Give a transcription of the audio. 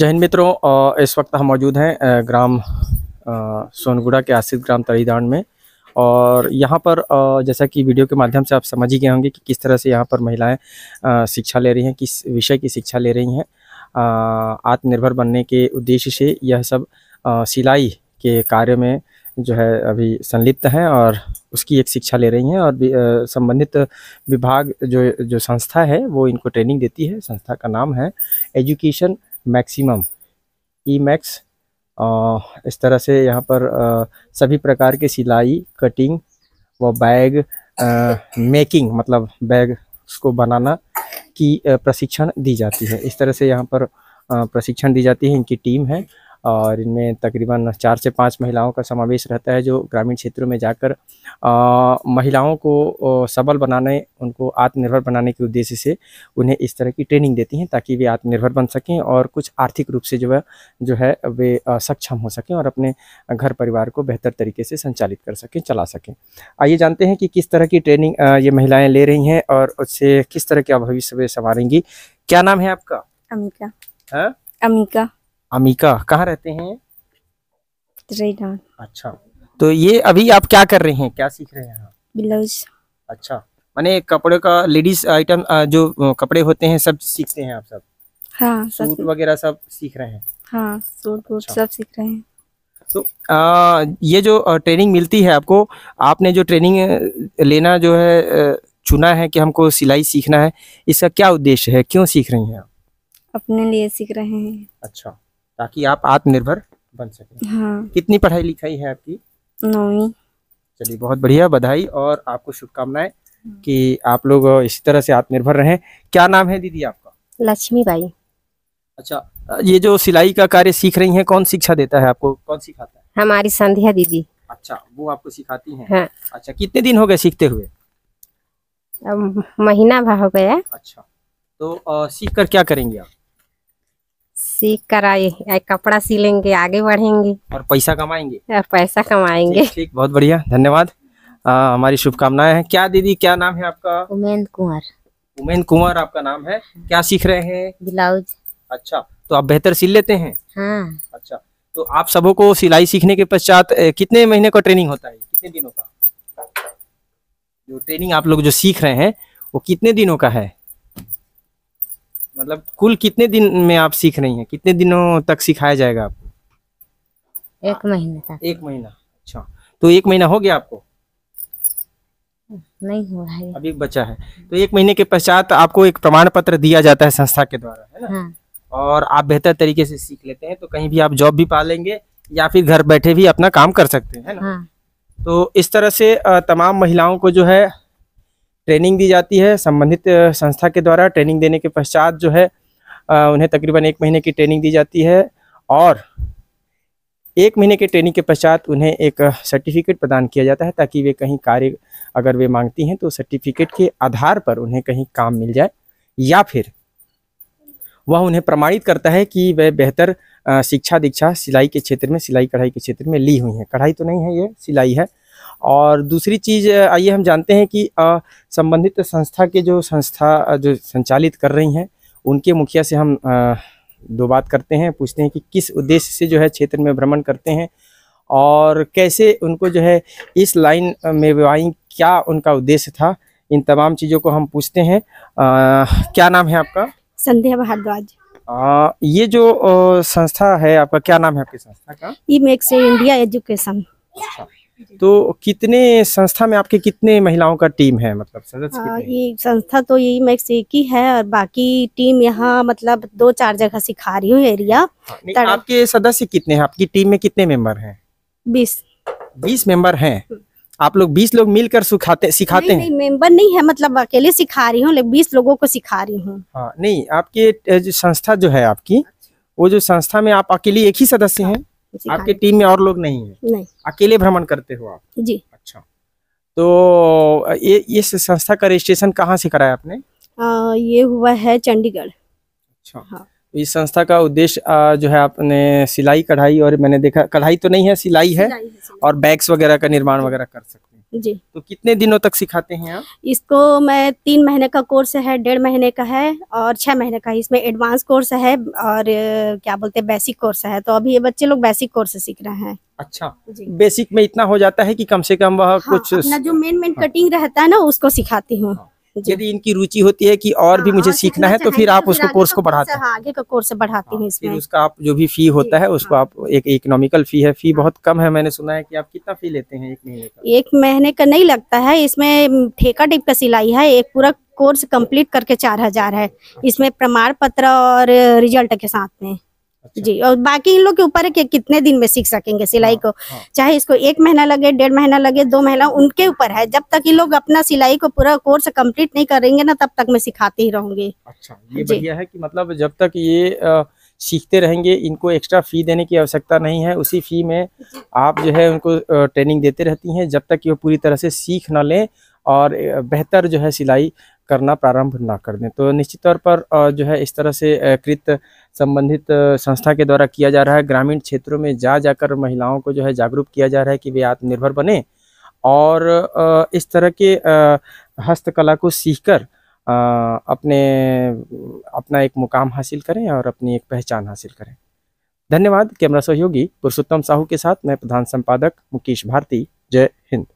जैन मित्रों इस वक्त हम मौजूद हैं ग्राम सोनगुड़ा के आश्रित ग्राम तरीदान में और यहाँ पर जैसा कि वीडियो के माध्यम से आप समझ ही गए होंगे कि किस तरह से यहाँ पर महिलाएं शिक्षा ले रही हैं किस विषय की शिक्षा ले रही हैं आत्मनिर्भर बनने के उद्देश्य से यह सब सिलाई के कार्य में जो है अभी संलिप्त हैं और उसकी एक शिक्षा ले रही हैं और संबंधित विभाग जो जो संस्था है वो इनको ट्रेनिंग देती है संस्था का नाम है एजुकेशन मैक्सिमम ई मैक्स इस तरह से यहाँ पर सभी प्रकार के सिलाई कटिंग व बैग मेकिंग मतलब बैग उसको बनाना की प्रशिक्षण दी जाती है इस तरह से यहाँ पर प्रशिक्षण दी जाती है इनकी टीम है और इनमें तकरीबन चार से पाँच महिलाओं का समावेश रहता है जो ग्रामीण क्षेत्रों में जाकर आ, महिलाओं को सबल बनाने उनको आत्मनिर्भर बनाने के उद्देश्य से उन्हें इस तरह की ट्रेनिंग देती हैं ताकि वे आत्मनिर्भर बन सकें और कुछ आर्थिक रूप से जो है जो है वे सक्षम हो सकें और अपने घर परिवार को बेहतर तरीके से संचालित कर सकें चला सकें आइए जानते हैं कि किस तरह की ट्रेनिंग ये महिलाएँ ले रही हैं और उससे किस तरह के भविष्य वे संवारेंगी क्या नाम है आपका अमिका हाँ अमिका अमिका कहाँ रहते हैं अच्छा तो ये अभी आप क्या कर रहे हैं क्या सीख रहे हैं ब्लाउज अच्छा माने कपड़े का लेडीज आइटम जो कपड़े होते हैं सब सीखते हैं आप सब हाँ सूट वगैरह सब सीख रहे हैं हाँ सूट वूट अच्छा। सब सीख रहे हैं तो आ, ये जो ट्रेनिंग मिलती है आपको आपने जो ट्रेनिंग लेना जो है चुना है कि हमको सिलाई सीखना है इसका क्या उद्देश्य है क्यों सीख रही हैं आप अपने लिए सीख रहे हैं अच्छा ताकि आप आत्मनिर्भर बन सके हाँ। कितनी पढ़ाई लिखाई है आपकी नौवीं चलिए बहुत बढ़िया बधाई और आपको शुभकामनाएं हम्म। कि आप लोग इसी तरह से आत्मनिर्भर रहें क्या नाम है दीदी आपका लक्ष्मी बाई अच्छा ये जो सिलाई का कार्य सीख रही हैं कौन शिक्षा देता है आपको कौन सिखाता है हमारी संध्या दीदी अच्छा वो आपको सिखाती हैं हाँ। अच्छा कितने दिन हो गए सीखते हुए महीना भर हो गया अच्छा तो सीख कर क्या करेंगे आप सीख कर आए कपड़ा सी लेंगे आगे बढ़ेंगे और पैसा कमाएंगे और पैसा कमाएंगे ठीक, ठीक बहुत बढ़िया धन्यवाद आ, हमारी शुभकामनाएं हैं क्या दीदी क्या नाम है आपका उमेंद्र कुमार उमेंद्र कुमार आपका नाम है क्या सीख रहे हैं ब्लाउज अच्छा तो आप बेहतर सिल लेते हैं हाँ। अच्छा तो आप सबों को सिलाई सीखने के पश्चात कितने महीने का ट्रेनिंग होता है कितने दिनों का जो ट्रेनिंग आप लोग जो सीख रहे हैं वो कितने दिनों का है मतलब कुल कितने दिन में आप सीख रही हैं कितने दिनों तक सिखाया जाएगा आपको एक महीने तक एक महीना अच्छा तो एक महीना हो गया आपको नहीं रहा है अभी बचा है तो एक महीने के पश्चात आपको एक प्रमाण पत्र दिया जाता है संस्था के द्वारा है ना हाँ। और आप बेहतर तरीके से सीख लेते हैं तो कहीं भी आप जॉब भी पा लेंगे या फिर घर बैठे भी अपना काम कर सकते हैं है ना हाँ। तो इस तरह से तमाम महिलाओं को जो है ट्रेनिंग दी जाती है संबंधित संस्था के द्वारा ट्रेनिंग देने के पश्चात जो है उन्हें तकरीबन एक महीने की ट्रेनिंग दी जाती है और एक महीने के ट्रेनिंग के पश्चात उन्हें एक सर्टिफिकेट प्रदान किया जाता है ताकि वे कहीं कार्य अगर वे मांगती हैं तो सर्टिफिकेट के आधार पर उन्हें कहीं काम मिल जाए या फिर वह उन्हें प्रमाणित करता है कि वह बेहतर शिक्षा दीक्षा सिलाई के क्षेत्र में सिलाई कढ़ाई के क्षेत्र में ली हुई है कढ़ाई तो नहीं है ये सिलाई है और दूसरी चीज़ आइए हम जानते हैं कि संबंधित संस्था के जो संस्था जो संचालित कर रही हैं उनके मुखिया से हम दो बात करते हैं पूछते हैं कि किस उद्देश्य से जो है क्षेत्र में भ्रमण करते हैं और कैसे उनको जो है इस लाइन में विवाही क्या उनका उद्देश्य था इन तमाम चीज़ों को हम पूछते हैं आ, क्या नाम है आपका संध्या भारद्वाज ये जो संस्था है आपका क्या नाम है आपकी संस्था का ये मेक्स इंडिया एजुकेशन अच्छा। तो कितने संस्था में आपके कितने महिलाओं का टीम है मतलब सदस्य आ, हाँ, ये संस्था तो यही मैं एक ही है और बाकी टीम यहाँ मतलब दो चार जगह सिखा रही हूँ एरिया हाँ, आपके सदस्य कितने हैं आपकी टीम में कितने मेंबर हैं बीस बीस मेंबर हैं हम्म। आप लोग बीस लोग मिलकर सिखाते सिखाते हैं मेंबर नहीं है मतलब अकेले सिखा रही हूँ बीस लोगों को सिखा रही हूँ हाँ, नहीं आपके संस्था जो है आपकी वो जो संस्था में आप अकेले एक ही सदस्य है आपके हाँ। टीम में और लोग नहीं है नहीं अकेले भ्रमण करते हो आप जी अच्छा तो ये इस संस्था का रजिस्ट्रेशन कहाँ से कराया आपने आ, ये हुआ है चंडीगढ़ अच्छा हाँ। तो इस संस्था का उद्देश्य जो है आपने सिलाई कढ़ाई और मैंने देखा कढ़ाई तो नहीं है सिलाई है, और बैग्स वगैरह का निर्माण वगैरह कर सकते हैं जी तो कितने दिनों तक सिखाते हैं आप इसको मैं तीन महीने का कोर्स है डेढ़ महीने का है और छह महीने का है इसमें एडवांस कोर्स है और क्या बोलते हैं बेसिक कोर्स है तो अभी ये बच्चे लोग बेसिक कोर्स सीख रहे हैं अच्छा जी बेसिक में इतना हो जाता है कि कम से कम वह हाँ, कुछ जो मेन मेन कटिंग रहता है ना उसको सिखाती हूँ हाँ। यदि इनकी रुचि होती है कि और भी हाँ, मुझे सीखना है तो फिर आप उसको कोर्स को बढ़ाते हैं आगे का कोर्स बढ़ाती हैं हाँ, फिर उसका आप जो भी फी होता है उसको हाँ। आप एक इकोनॉमिकल फी है फी बहुत कम है मैंने सुना है की आप कितना फी लेते हैं एक महीने का एक महीने का नहीं लगता है इसमें ठेका टाइप का सिलाई है एक पूरा कोर्स कंप्लीट करके चार हजार है अच्छा। इसमें प्रमाण पत्र और रिजल्ट के साथ में अच्छा। जी और बाकी इन लोग के ऊपर है कि कितने दिन में सीख सकेंगे सिलाई हाँ, को हाँ। चाहे इसको एक महीना लगे डेढ़ महीना लगे दो महीना उनके ऊपर है जब तक ये लोग अपना सिलाई को पूरा कोर्स कंप्लीट नहीं करेंगे ना तब तक मैं सिखाती ही रहूंगी अच्छा ये बढ़िया है कि मतलब जब तक ये सीखते रहेंगे इनको एक्स्ट्रा फी देने की आवश्यकता नहीं है उसी फी में आप जो है उनको ट्रेनिंग देते रहती हैं जब तक ये पूरी तरह से सीख ना लें और बेहतर जो है सिलाई करना प्रारंभ ना कर दें तो निश्चित तौर पर जो है इस तरह से कृत संबंधित संस्था के द्वारा किया जा रहा है ग्रामीण क्षेत्रों में जा जाकर महिलाओं को जो है जागरूक किया जा रहा है कि वे आत्मनिर्भर बने और इस तरह के हस्तकला को सीखकर अपने अपना एक मुकाम हासिल करें और अपनी एक पहचान हासिल करें धन्यवाद कैमरा सहयोगी पुरुषोत्तम साहू के साथ मैं प्रधान संपादक मुकेश भारती जय हिंद